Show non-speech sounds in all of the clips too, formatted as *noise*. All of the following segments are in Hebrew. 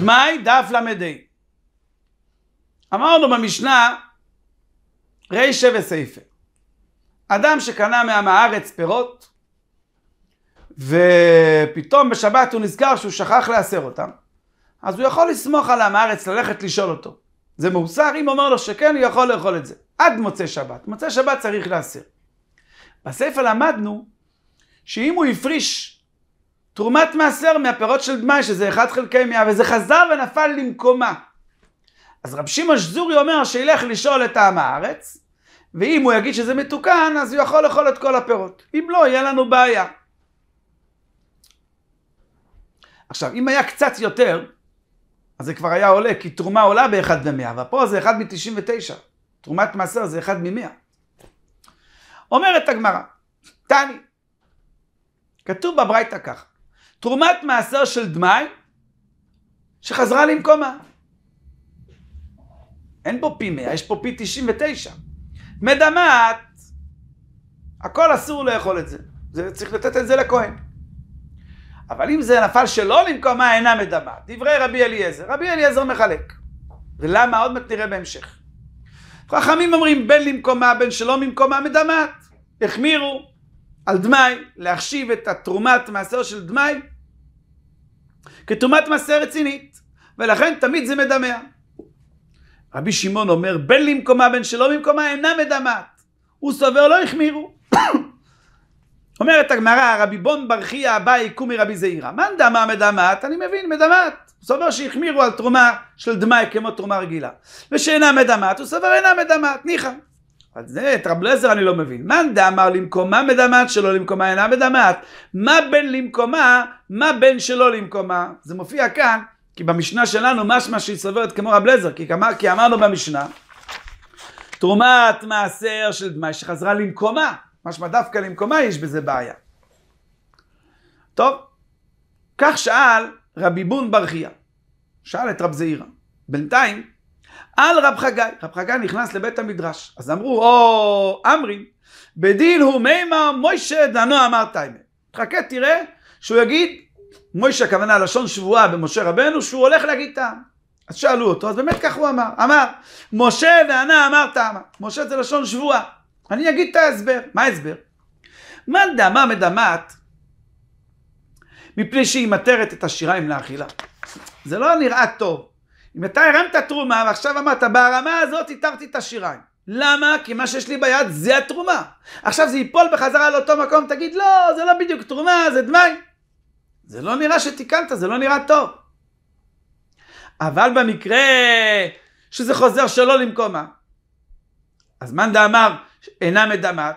דמאי דף ל"ה. אמרנו במשנה רישה וסייפה. אדם שקנה מעם הארץ פירות, ופתאום בשבת הוא נזכר שהוא שכח להסר אותם, אז הוא יכול לסמוך על עם הארץ ללכת לשאול אותו. זה מאוסר, אם אומר לו שכן, הוא יכול לאכול את זה. עד מוצאי שבת. מוצאי שבת צריך להסיר. בסייפה למדנו שאם הוא הפריש תרומת מעשר מהפירות של דמאי, שזה אחד חלקי מאה, וזה חזר ונפל למקומה. אז רב שמעון שזורי אומר שילך לשאול את עם הארץ, ואם הוא יגיד שזה מתוקן, אז הוא יכול לאכול את כל הפירות. אם לא, יהיה לנו בעיה. עכשיו, אם היה קצת יותר, אז זה כבר היה עולה, כי תרומה עולה באחד במאה, אבל פה זה אחד מ-99. תרומת מעשר זה אחד ממאה. אומרת הגמרא, תני, כתוב בברייתא ככה, תרומת מעשר של דמאי, שחזרה למקומה. אין פה פי 100, יש פה פי 99. מדמת, הכל אסור לאכול את זה. זה צריך לתת את זה לכהן. אבל אם זה נפל שלא למקומה, אינה מדמת. דברי רבי אליעזר. רבי אליעזר מחלק. ולמה? עוד מעט נראה בהמשך. חכמים אומרים בין למקומה, בין שלא ממקומה, מדמת. החמירו על דמאי, להחשיב את התרומת מעשר של דמאי כטומאת מעשה רצינית, ולכן תמיד זה מדמע. רבי שמעון אומר, בין למקומה בין שלא במקומה אינה מדמעת. הוא סובר לא החמירו. *coughs* אומרת הגמרא, רבי בון ברכי אביי קומי רבי זעירא. מה דמה מדמעת? אני מבין, מדמעת. הוא סובר שהחמירו על תרומה של דמאי כמו תרומה רגילה. ושאינה מדמעת, הוא סובר אינה מדמעת, ניחא. אז זה, את רב לזר אני לא מבין. מאן דאמר למקומה מדמת שלא למקומה אינה מדמת. מה בין למקומה, מה בין שלא למקומה. זה מופיע כאן, כי במשנה שלנו משמע שהיא סוברת כמו רב לזר, כי, כמה, כי אמרנו במשנה, תרומת מעשר של דמי שחזרה למקומה, משמע דווקא למקומה יש בזה בעיה. טוב, כך שאל רבי בון בר חייא, שאל את רב זעירה. בינתיים על רב חגי. רב חגי נכנס לבית המדרש. אז אמרו, או, אמרים, בדין הוא מימה מוישה דנו אמר תיימה. תחכה, תראה, שהוא יגיד, מוישה הכוונה לשון שבועה במשה רבנו, שהוא הולך להגיד טעם. אז שאלו אותו, אז באמת כך הוא אמר. אמר, משה וענה אמר טעמה. משה זה לשון שבועה. אני אגיד את ההסבר. מה ההסבר? מה דמה מדמת מפני שהיא מטרת את השיריים לאכילה. זה לא נראה טוב. אם אתה הרמת תרומה ועכשיו אמרת, בהרמה הזאת התרתי את השיריים. למה? כי מה שיש לי ביד זה התרומה. עכשיו זה ייפול בחזרה לאותו מקום, תגיד, לא, זה לא בדיוק תרומה, זה דמי. זה לא נראה שתיקנת, זה לא נראה טוב. אבל במקרה שזה חוזר שלא למקומה, אז מאן דאמר אינה מדמת,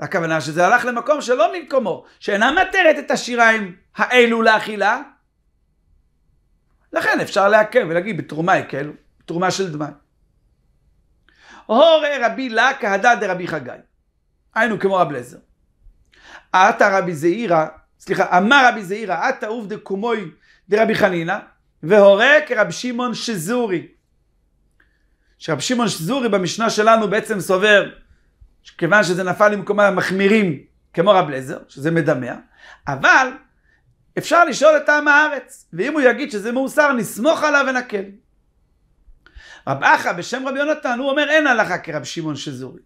הכוונה שזה הלך למקום שלא ממקומו, שאינה מתרת את השיריים האלו לאכילה, לכן אפשר להקל ולהגיד בתרומה הקלו, בתרומה של דמי. הורא רבי לה כהדא דרבי חגי. היינו כמו רב לזר. עתה רבי זעירה, סליחה, אמר רבי זעירה, עתה עוב דקומוי דרבי חנינא, והורא כרב שמעון שזורי. שרב שמעון שזורי במשנה שלנו בעצם סובר, כיוון שזה נפל למקומה מחמירים כמו רב לזר, שזה מדמה, אבל אפשר לשאול את עם הארץ, ואם הוא יגיד שזה מאוסר, נסמוך עליו ונקל. רב אחא בשם רבי יונתן, הוא אומר אין הלכה כרב שמעון שזורי.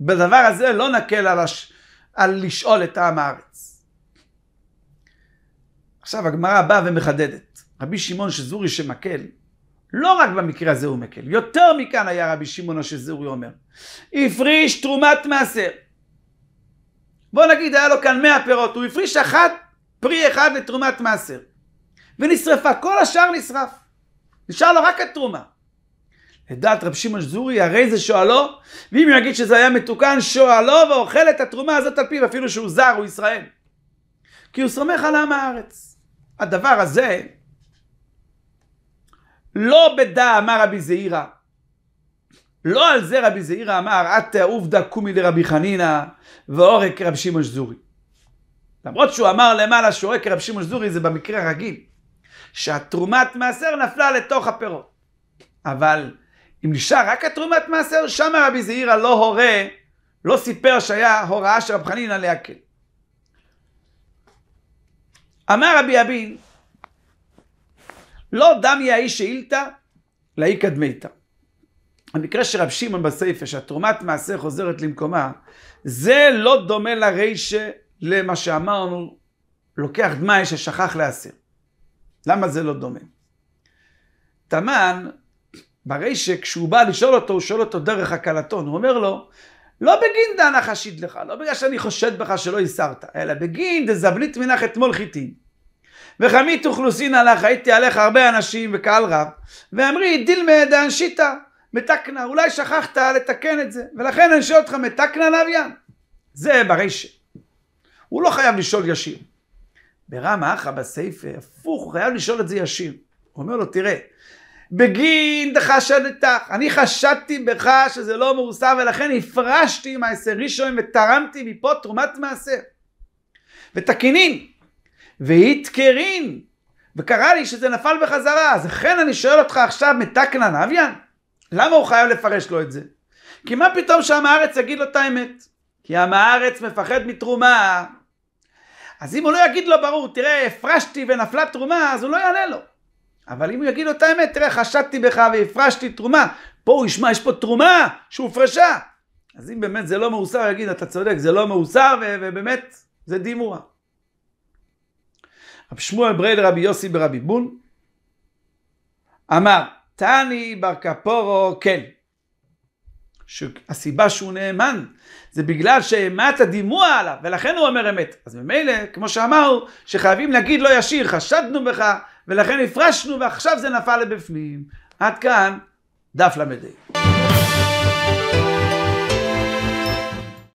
בדבר הזה לא נקל על, הש... על לשאול את עם הארץ. עכשיו הגמרא באה ומחדדת. רבי שמעון שזורי שמקל, לא רק במקרה הזה הוא מקל, יותר מכאן היה רבי שמעון שזורי אומר. הפריש תרומת מעשר. בוא נגיד היה לו כאן מאה פירות, הוא הפריש אחת פרי אחד לתרומת מעשר. ונשרפה, כל השאר נשרף. נשאר לו רק התרומה. לדעת רב שמעון זורי, הרי זה שואלו, ואם הוא יגיד שזה היה מתוקן, שואלו ואוכל את התרומה הזאת על פיו, אפילו שהוא זר, הוא ישראל. כי הוא סומך על עם הארץ. הדבר הזה, לא בדע אמר רבי זעירא, לא על זה רבי זעירא אמר, את עובדא קומי לרבי חנינא, ועורק רב שמעון זורי. למרות שהוא אמר למעלה שהוא שורק רב שמעון זורי, זה במקרה הרגיל. שהתרומת מעשר נפלה לתוך הפירות. אבל אם נשאר רק התרומת מעשר, שם רבי זעירא לא הורה, לא סיפר שהיה הוראה של רב חנינא להקל. אמר רבי אבין, לא דמי האיש שאילתא, לאי קדמיתא. המקרה של רב שמעון בסייפה, שהתרומת מעשר חוזרת למקומה, זה לא דומה לרישה למה שאמרנו, לוקח דמאי ששכח להסיר. למה זה לא דומה? תמן, ברי שכשהוא בא לשאול אותו, הוא שואל אותו דרך הקלטון. הוא אומר לו, לא בגין דענה חשיד לך, לא בגלל שאני חושד בך שלא הסרת, אלא בגין דזבלית מנח אתמול חיטין. וחמית אוכלוסין עליך, הייתי עליך הרבה אנשים וקהל רב, ואמרי דילמא דאנשיתא, מתקנה, אולי שכחת לתקן את זה, ולכן אני שואל אותך, מתקנה נביא? זה ברישה. הוא לא חייב לשאול ישיר. ברמה אחא בסייפה, הפוך, הוא חייב לשאול את זה ישיר. הוא אומר לו, תראה, בגין דחשתך, אני חשדתי בך שזה לא מורסה ולכן הפרשתי עם העשר ראשון ותרמתי מפה תרומת מעשר. ותקינין, והתקרין, וקרה לי שזה נפל בחזרה, אז לכן אני שואל אותך עכשיו, מתקנן אביאן? למה הוא חייב לפרש לו את זה? כי מה פתאום שעם הארץ יגיד לו את האמת? כי עם הארץ מפחד מתרומה, אז אם הוא לא יגיד לו ברור, תראה, הפרשתי ונפלה תרומה, אז הוא לא יענה לו. אבל אם הוא יגיד לו את האמת, תראה, חשדתי בך והפרשתי תרומה, פה הוא ישמע, יש פה תרומה שהופרשה. אז אם באמת זה לא מאוסר, הוא יגיד, אתה צודק, זה לא מאוסר, ו- ובאמת, זה דימורה. רב שמואל ברייל רבי יוסי ברבי בון, אמר, תני בר כפורו כן. שהסיבה שהוא נאמן זה בגלל שאימת הדימוע עליו, ולכן הוא אומר אמת. אז ממילא, כמו שאמרו שחייבים להגיד לא ישיר, חשדנו בך, ולכן הפרשנו ועכשיו זה נפל לבפנים. עד כאן דף ל"ה.